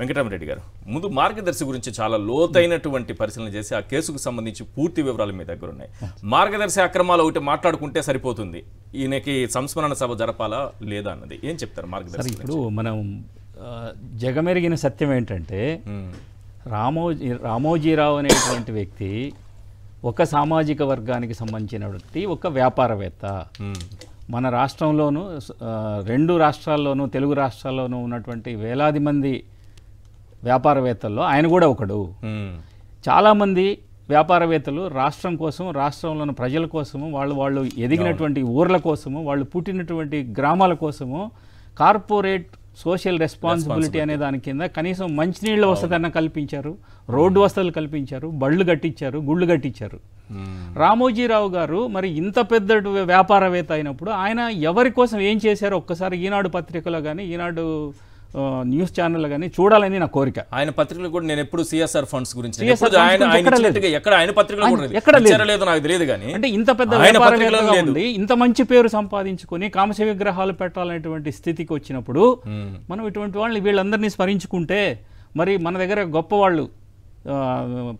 వెంకటరామరెడ్డి గారు ముందు మార్గదర్శి గురించి చాలా లోతైనటువంటి పరిశీలన చేసి ఆ కేసుకు సంబంధించి పూర్తి వివరాలు మీ దగ్గర ఉన్నాయి మార్గదర్శి అక్రమాలు ఒకటి మాట్లాడుకుంటే సరిపోతుంది ఈయనకి సంస్మరణ సభ జరపాలా లేదా అన్నది ఏం చెప్తారు మార్గదర్శి ఇప్పుడు మనం జగమెరిగిన సత్యం ఏంటంటే రామోజీ రామోజీరావు అనేటువంటి వ్యక్తి ఒక సామాజిక వర్గానికి సంబంధించిన వ్యక్తి ఒక వ్యాపారవేత్త మన రాష్ట్రంలోనూ రెండు రాష్ట్రాల్లోనూ తెలుగు రాష్ట్రాల్లోనూ ఉన్నటువంటి వేలాది మంది వ్యాపారవేత్తల్లో ఆయన కూడా ఒకడు చాలామంది వ్యాపారవేత్తలు రాష్ట్రం కోసం రాష్ట్రంలోని ప్రజల కోసము వాళ్ళు వాళ్ళు ఎదిగినటువంటి ఊర్ల కోసము వాళ్ళు పుట్టినటువంటి గ్రామాల కోసము కార్పొరేట్ సోషల్ రెస్పాన్సిబిలిటీ అనే దాని కింద కనీసం మంచినీళ్ళ వసతన్న కల్పించారు రోడ్డు వసతులు కల్పించారు బళ్ళు కట్టించారు గుళ్ళు కట్టించారు రామోజీరావు గారు మరి ఇంత పెద్ద వ్యాపారవేత్త అయినప్పుడు ఆయన ఎవరి కోసం ఏం చేశారో ఒక్కసారి ఈనాడు పత్రికలో కానీ ఈనాడు న్యూస్ ఛానల్ కానీ చూడాలని నా కోరిక ఆయన పత్రికలు కూడా నేను ఎప్పుడు సిఎస్ఆర్ ఫండ్స్ గురించి ఎక్కడ ఆయన పత్రికలు ఎక్కడ లేదు నాకు తెలియదు కానీ అంటే ఇంత పెద్ద ఉంది ఇంత మంచి పేరు సంపాదించుకొని కామస విగ్రహాలు పెట్టాలనేటువంటి స్థితికి వచ్చినప్పుడు మనం ఇటువంటి వాళ్ళని వీళ్ళందరినీ స్మరించుకుంటే మరి మన దగ్గర గొప్ప వాళ్ళు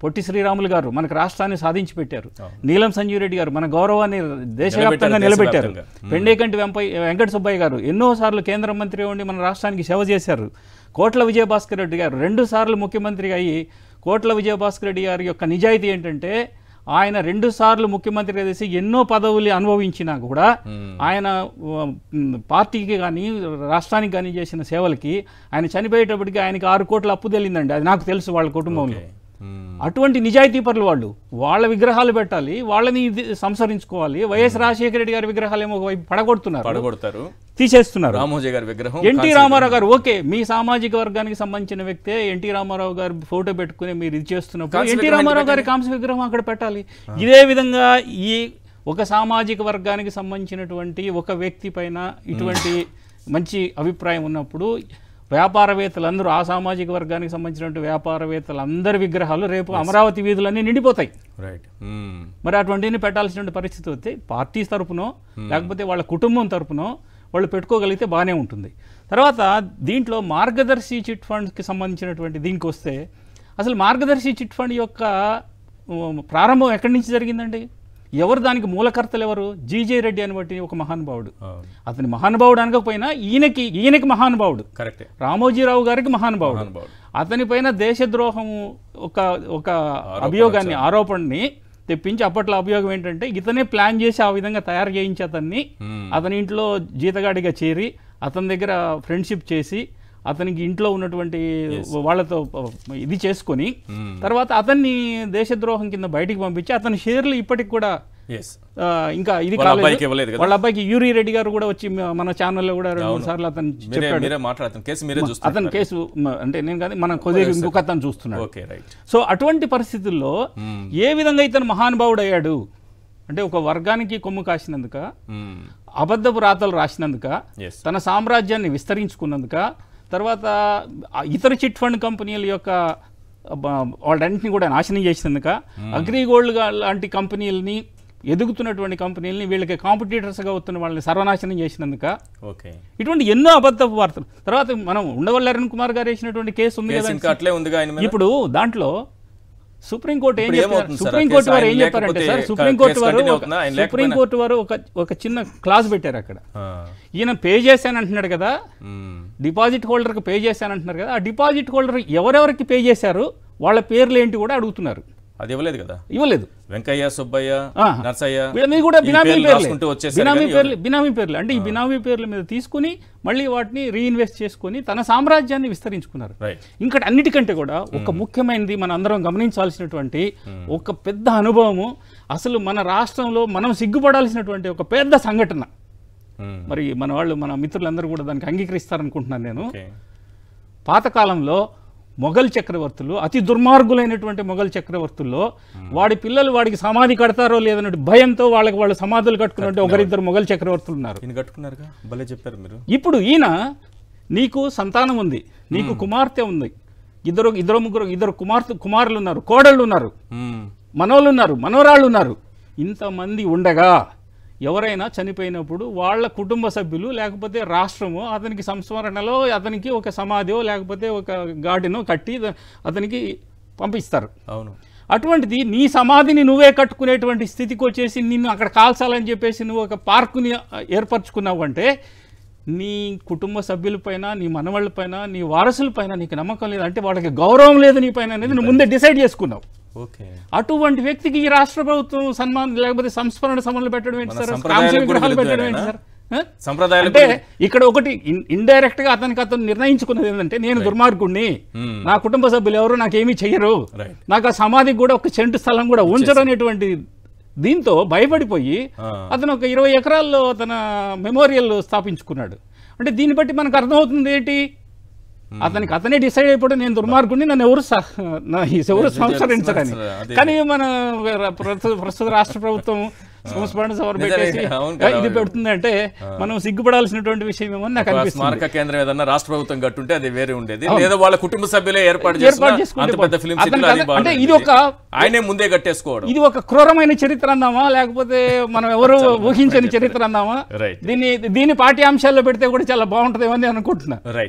పొట్టి శ్రీరాములు గారు మనకు రాష్ట్రాన్ని సాధించి పెట్టారు నీలం సంజీవ్ రెడ్డి గారు మన గౌరవాన్ని దేశవ్యాప్తంగా నిలబెట్టారు పెండేకంటి వెంపై వెంకట సుబ్బయ్య గారు ఎన్నోసార్లు కేంద్ర మంత్రి ఉండి మన రాష్ట్రానికి సేవ చేశారు కోట్ల విజయభాస్కర్ రెడ్డి గారు రెండుసార్లు ముఖ్యమంత్రి అయ్యి కోట్ల విజయభాస్కర్ రెడ్డి గారి యొక్క నిజాయితీ ఏంటంటే ఆయన రెండుసార్లు ముఖ్యమంత్రిగా చేసి ఎన్నో పదవులు అనుభవించినా కూడా hmm. ఆయన పార్టీకి కానీ రాష్ట్రానికి కానీ చేసిన సేవలకి ఆయన చనిపోయేటప్పటికి ఆయనకి ఆరు కోట్ల అప్పు తెలియదండి అది నాకు తెలుసు వాళ్ళ కుటుంబంలో Hmm. అటువంటి నిజాయితీ పరులు వాళ్ళు వాళ్ళ విగ్రహాలు పెట్టాలి వాళ్ళని సంసరించుకోవాలి వైఎస్ hmm. రాజశేఖర రెడ్డి గారి విగ్రహాలు ఏమో పడగొడుతున్నారు పడగొడతారు తీసేస్తున్నారు రామోజీ గారి విగ్రహం ఎన్టీ రామారావు గారు ఓకే మీ సామాజిక వర్గానికి సంబంధించిన వ్యక్తే ఎన్టీ రామారావు గారు ఫోటో పెట్టుకుని మీరు ఇది చేస్తున్నప్పుడు ఎన్టీ రామారావు గారి కాంస విగ్రహం అక్కడ పెట్టాలి hmm. ఇదే విధంగా ఈ ఒక సామాజిక వర్గానికి సంబంధించినటువంటి ఒక వ్యక్తి పైన ఇటువంటి మంచి అభిప్రాయం ఉన్నప్పుడు వ్యాపారవేత్తలందరూ ఆ సామాజిక వర్గానికి సంబంధించినటువంటి వ్యాపారవేత్తలందరి విగ్రహాలు రేపు అమరావతి వీధులన్నీ నిండిపోతాయి రైట్ hmm. మరి అటువంటివి పెట్టాల్సినటువంటి పరిస్థితి వస్తే పార్టీస్ తరపునో hmm. లేకపోతే వాళ్ళ కుటుంబం తరపునో వాళ్ళు పెట్టుకోగలిగితే బాగానే ఉంటుంది తర్వాత దీంట్లో మార్గదర్శి చిట్ ఫండ్కి సంబంధించినటువంటి దీనికి వస్తే అసలు మార్గదర్శి చిట్ ఫండ్ యొక్క ప్రారంభం ఎక్కడి నుంచి జరిగిందండి ఎవరు దానికి మూలకర్తలు ఎవరు జీజే రెడ్డి అని బట్టి ఒక మహానుభావుడు అతని మహానుభావుడు అనకపోయినా ఈయనకి ఈయనకి మహానుభావుడు కరెక్ట్ రామోజీరావు గారికి మహానుభావుడు అతని పైన దేశద్రోహము ఒక ఒక అభియోగాన్ని ఆరోపణని తెప్పించి అప్పట్లో అభియోగం ఏంటంటే ఇతనే ప్లాన్ చేసి ఆ విధంగా తయారు చేయించి అతన్ని అతని ఇంట్లో జీతగాడిగా చేరి అతని దగ్గర ఫ్రెండ్షిప్ చేసి అతనికి ఇంట్లో ఉన్నటువంటి వాళ్ళతో ఇది చేసుకొని hmm. తర్వాత అతన్ని దేశద్రోహం కింద బయటికి పంపించి అతని షేర్లు ఇప్పటికి కూడా ఇంకా ఇది వాళ్ళ అబ్బాయికి యూరి రెడ్డి గారు కూడా వచ్చి మన లో కూడా రెండు సార్లు అతను అతని కేసు అంటే నేను కానీ మనం కొద్దిగా ఇంకొక అతను చూస్తున్నాడు సో అటువంటి పరిస్థితుల్లో hmm. ఏ విధంగా ఇతను మహానుభావుడు అయ్యాడు అంటే ఒక వర్గానికి కొమ్ము కాసినందుక hmm. అబద్ధపు రాతలు రాసినందుక తన సామ్రాజ్యాన్ని విస్తరించుకున్నందుక తర్వాత ఇతర చిట్ ఫండ్ కంపెనీల యొక్క వాళ్ళన్నింటినీ కూడా నాశనం చేసినందుక అగ్రిగోల్డ్ లాంటి కంపెనీలని ఎదుగుతున్నటువంటి కంపెనీలని వీళ్ళకి కాంపిటేటర్స్గా వస్తున్న వాళ్ళని సర్వనాశనం చేసినందుక ఓకే ఇటువంటి ఎన్నో అబద్ధ వార్తలు తర్వాత మనం ఉండవల్లి అరుణ్ కుమార్ గారు వేసినటువంటి కేసు ఉంది కదా అట్లే ఉంది ఇప్పుడు దాంట్లో సుప్రీంకోర్టు ఏం చెప్తారు సుప్రీంకోర్టు వారు ఏం చెప్తారంటే సార్ సుప్రీంకోర్టు వారు సుప్రీంకోర్టు వారు ఒక ఒక చిన్న క్లాస్ పెట్టారు అక్కడ ఈయన పే చేశానంటున్నాడు కదా డిపాజిట్ హోల్డర్కి పే చేశాను అంటున్నారు కదా ఆ డిపాజిట్ హోల్డర్ ఎవరెవరికి పే చేశారు వాళ్ళ పేర్లు ఏంటి కూడా అడుగుతున్నారు అది ఇవ్వలేదు కదా ఇవ్వలేదు వెంకయ్య సుబ్బయ్య నర్సయ్య వీళ్ళని కూడా బినామీ పేర్లు బినామీ పేర్లు బినామీ పేర్లు అంటే ఈ బినామీ పేర్ల మీద తీసుకుని మళ్ళీ వాటిని రీఇన్వెస్ట్ చేసుకుని తన సామ్రాజ్యాన్ని విస్తరించుకున్నారు ఇంకా అన్నిటికంటే కూడా ఒక hmm. ముఖ్యమైనది మన అందరం గమనించాల్సినటువంటి hmm. ఒక పెద్ద అనుభవము అసలు మన రాష్ట్రంలో మనం సిగ్గుపడాల్సినటువంటి ఒక పెద్ద సంఘటన hmm. మరి మన వాళ్ళు మన మిత్రులందరూ కూడా దానికి అంగీకరిస్తారనుకుంటున్నాను నేను పాతకాలంలో మొఘల్ చక్రవర్తులు అతి దుర్మార్గులైనటువంటి మొఘల్ చక్రవర్తుల్లో వాడి పిల్లలు వాడికి సమాధి కడతారో లేదన్నట్టు భయంతో వాళ్ళకి వాళ్ళు సమాధులు కట్టుకున్నట్టు ఒకరిద్దరు మొఘల్ చక్రవర్తులు ఉన్నారు ఈయన భలే చెప్పారు మీరు ఇప్పుడు ఈయన నీకు సంతానం ఉంది నీకు కుమార్తె ఉంది ఇద్దరు ఇద్దరు ముగ్గురు ఇద్దరు కుమార్తె కుమారులు ఉన్నారు కోడళ్ళు ఉన్నారు మనోళ్ళు ఉన్నారు మనోరాళ్ళు ఉన్నారు ఇంతమంది ఉండగా ఎవరైనా చనిపోయినప్పుడు వాళ్ళ కుటుంబ సభ్యులు లేకపోతే రాష్ట్రము అతనికి సంస్మరణలో అతనికి ఒక సమాధియో లేకపోతే ఒక గాడినో కట్టి అతనికి పంపిస్తారు అవును అటువంటిది నీ సమాధిని నువ్వే కట్టుకునేటువంటి స్థితికి వచ్చేసి నిన్ను అక్కడ కాల్చాలని చెప్పేసి నువ్వు ఒక పార్కుని ఏర్పరచుకున్నావు అంటే నీ కుటుంబ సభ్యులపైన నీ మనవాళ్ళపైన నీ వారసులపైన నీకు నమ్మకం లేదు అంటే వాళ్ళకి గౌరవం లేదు నీ పైన అనేది నువ్వు ముందే డిసైడ్ చేసుకున్నావు అటువంటి వ్యక్తికి ఈ రాష్ట్ర ప్రభుత్వం సన్మానం లేకపోతే సంస్మరణ సమలు పెట్టడం ఏంటి సార్ గృహాలు పెట్టడం ఏంటి సార్ సంప్రదాయం అంటే ఇక్కడ ఒకటి ఇండైరెక్ట్ గా అతనికి అతను నిర్ణయించుకున్నది ఏంటంటే నేను దుర్మార్గుణ్ణి hmm. నా కుటుంబ సభ్యులు ఎవరు నాకేమీ చెయ్యరు నాకు ఆ సమాధికి కూడా ఒక చెంటు స్థలం కూడా ఉంచరు అనేటువంటి దీంతో భయపడిపోయి అతను ఒక ఇరవై ఎకరాల్లో తన మెమోరియల్ స్థాపించుకున్నాడు అంటే దీన్ని బట్టి మనకు అర్థమవుతుంది ఏంటి అతనికి అతనే డిసైడ్ అయిపోతే నేను దుర్మార్గుని నన్ను ఎవరు ఎవరు సంస్కరించడని కానీ మన ప్రస్తుత రాష్ట్ర ప్రభుత్వం ఇది పెడుతుందంటే మనం సిగ్గుపడాల్సినటువంటి విషయం ఏమో నాకు అనిపిస్తుంది స్మారక కేంద్రం ఏదన్నా రాష్ట్ర ప్రభుత్వం కట్టుంటే అది వేరే ఉండేది లేదా వాళ్ళ కుటుంబ సభ్యులే ఏర్పాటు అంటే ఇది ఒక ఆయనే ముందే కట్టేసుకోవడం ఇది ఒక క్రూరమైన చరిత్ర అందామా లేకపోతే మనం ఎవరు ఊహించని చరిత్ర అందామా దీన్ని దీని పాఠ్యాంశాల్లో పెడితే కూడా చాలా బాగుంటది అని అనుకుంటున్నా రైట్